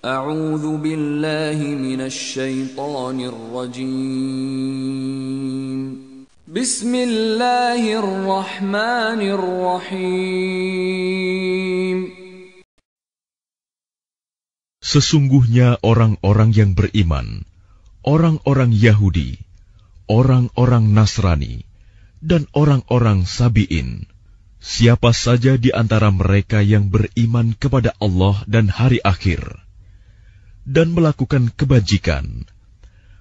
أعوذ بالله من الشيطان الرجيم بسم الله الرحمن الرحيم Sesungguhnya orang-orang yang beriman, orang-orang Yahudi, orang-orang Nasrani, dan orang-orang Sabi'in, siapa saja di antara mereka yang beriman kepada Allah dan hari akhir, dan melakukan kebajikan,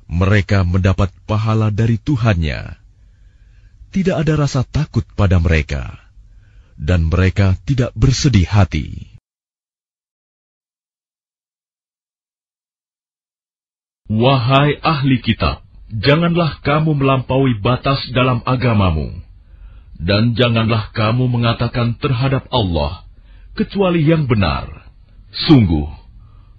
mereka mendapat pahala dari Tuhannya. Tidak ada rasa takut pada mereka, dan mereka tidak bersedih hati. Wahai ahli kitab, janganlah kamu melampaui batas dalam agamamu, dan janganlah kamu mengatakan terhadap Allah kecuali yang benar. Sungguh,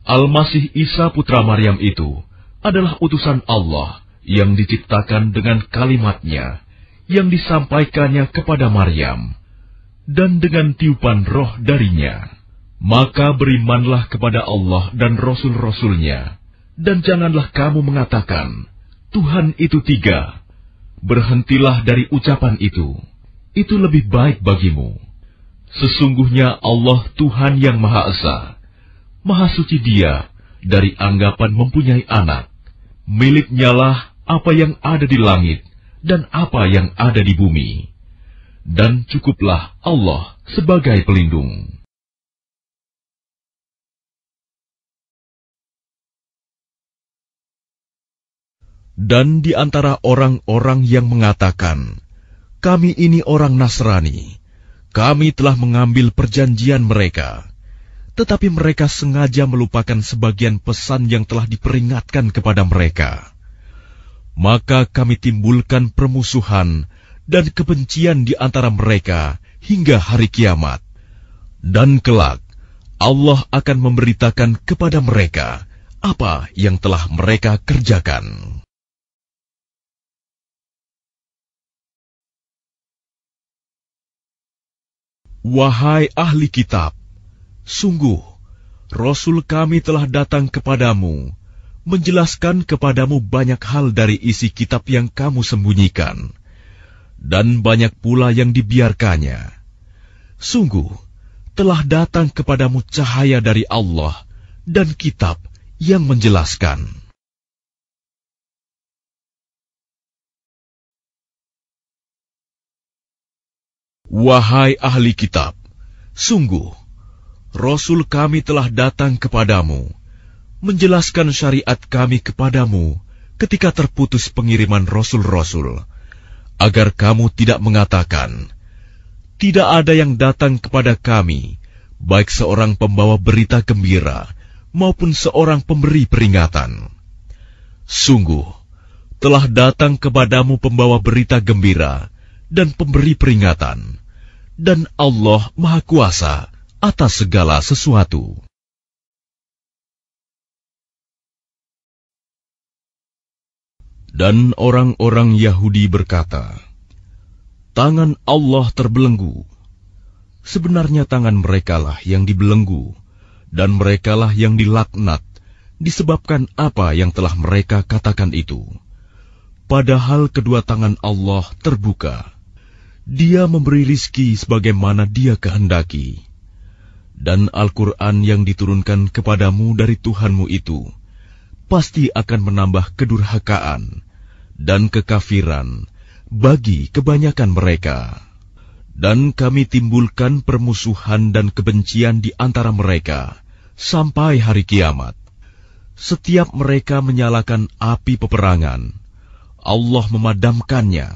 Al-Masih Isa putra Maryam itu adalah utusan Allah yang diciptakan dengan kalimatnya yang disampaikannya kepada Maryam dan dengan tiupan roh darinya. Maka berimanlah kepada Allah dan Rasul-Rasulnya dan janganlah kamu mengatakan, Tuhan itu tiga. Berhentilah dari ucapan itu. Itu lebih baik bagimu. Sesungguhnya Allah Tuhan yang Maha Esa Maha suci dia dari anggapan mempunyai anak. Miliknyalah apa yang ada di langit dan apa yang ada di bumi. Dan cukuplah Allah sebagai pelindung. Dan di antara orang-orang yang mengatakan, "Kami ini orang Nasrani, kami telah mengambil perjanjian mereka." tetapi mereka sengaja melupakan sebagian pesan yang telah diperingatkan kepada mereka. Maka kami timbulkan permusuhan dan kebencian di antara mereka hingga hari kiamat. Dan kelak, Allah akan memberitakan kepada mereka apa yang telah mereka kerjakan. Wahai ahli kitab, Sungguh, Rasul kami telah datang kepadamu, menjelaskan kepadamu banyak hal dari isi kitab yang kamu sembunyikan, dan banyak pula yang dibiarkannya. Sungguh, telah datang kepadamu cahaya dari Allah dan kitab yang menjelaskan. Wahai ahli kitab, sungguh Rasul kami telah datang kepadamu, menjelaskan syariat kami kepadamu ketika terputus pengiriman Rasul-Rasul, agar kamu tidak mengatakan, Tidak ada yang datang kepada kami, baik seorang pembawa berita gembira maupun seorang pemberi peringatan. Sungguh, telah datang kepadamu pembawa berita gembira dan pemberi peringatan, dan Allah Maha Kuasa atas segala sesuatu. Dan orang-orang Yahudi berkata, "Tangan Allah terbelenggu." Sebenarnya tangan merekalah yang dibelenggu, dan merekalah yang dilaknat, disebabkan apa yang telah mereka katakan itu. Padahal kedua tangan Allah terbuka. Dia memberi rizki sebagaimana dia kehendaki dan Al-Quran yang diturunkan kepadamu dari Tuhanmu itu pasti akan menambah kedurhakaan dan kekafiran bagi kebanyakan mereka. Dan kami timbulkan permusuhan dan kebencian di antara mereka sampai hari kiamat. Setiap mereka menyalakan api peperangan, Allah memadamkannya,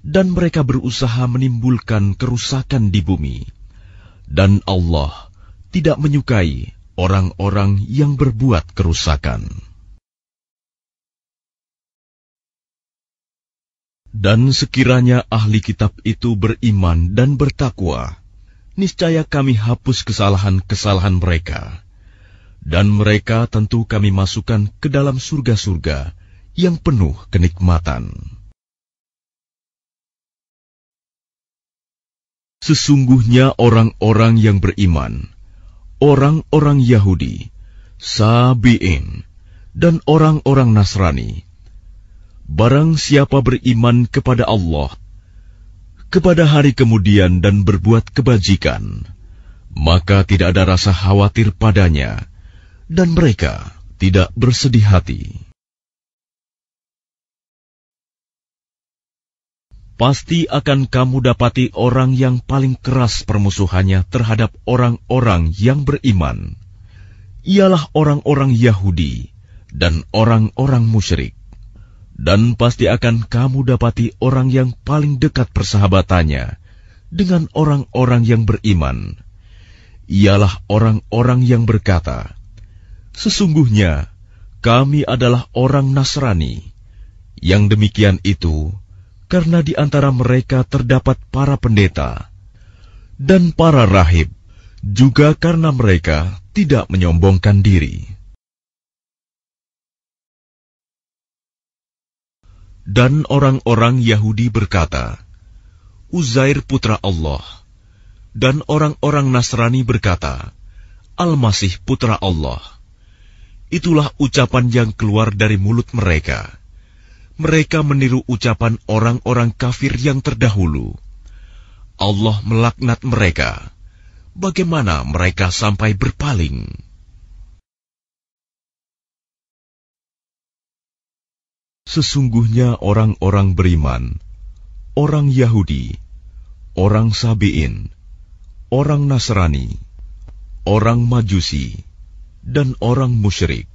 dan mereka berusaha menimbulkan kerusakan di bumi dan Allah tidak menyukai orang-orang yang berbuat kerusakan. Dan sekiranya ahli kitab itu beriman dan bertakwa, niscaya kami hapus kesalahan-kesalahan mereka, dan mereka tentu kami masukkan ke dalam surga-surga yang penuh kenikmatan. Sesungguhnya orang-orang yang beriman, orang-orang Yahudi, Sabi'in, dan orang-orang Nasrani, barang siapa beriman kepada Allah, kepada hari kemudian dan berbuat kebajikan, maka tidak ada rasa khawatir padanya, dan mereka tidak bersedih hati. pasti akan kamu dapati orang yang paling keras permusuhannya terhadap orang-orang yang beriman. Ialah orang-orang Yahudi dan orang-orang musyrik. Dan pasti akan kamu dapati orang yang paling dekat persahabatannya dengan orang-orang yang beriman. Ialah orang-orang yang berkata, Sesungguhnya kami adalah orang Nasrani. Yang demikian itu, karena di antara mereka terdapat para pendeta dan para rahib, juga karena mereka tidak menyombongkan diri. Dan orang-orang Yahudi berkata, "Uzair putra Allah." Dan orang-orang Nasrani berkata, "Al-Masih putra Allah." Itulah ucapan yang keluar dari mulut mereka mereka meniru ucapan orang-orang kafir yang terdahulu. Allah melaknat mereka. Bagaimana mereka sampai berpaling? Sesungguhnya orang-orang beriman, orang Yahudi, orang Sabiin, orang Nasrani, orang Majusi, dan orang musyrik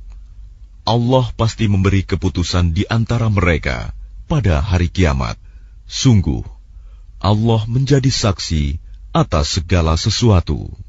Allah pasti memberi keputusan di antara mereka pada hari kiamat. Sungguh, Allah menjadi saksi atas segala sesuatu.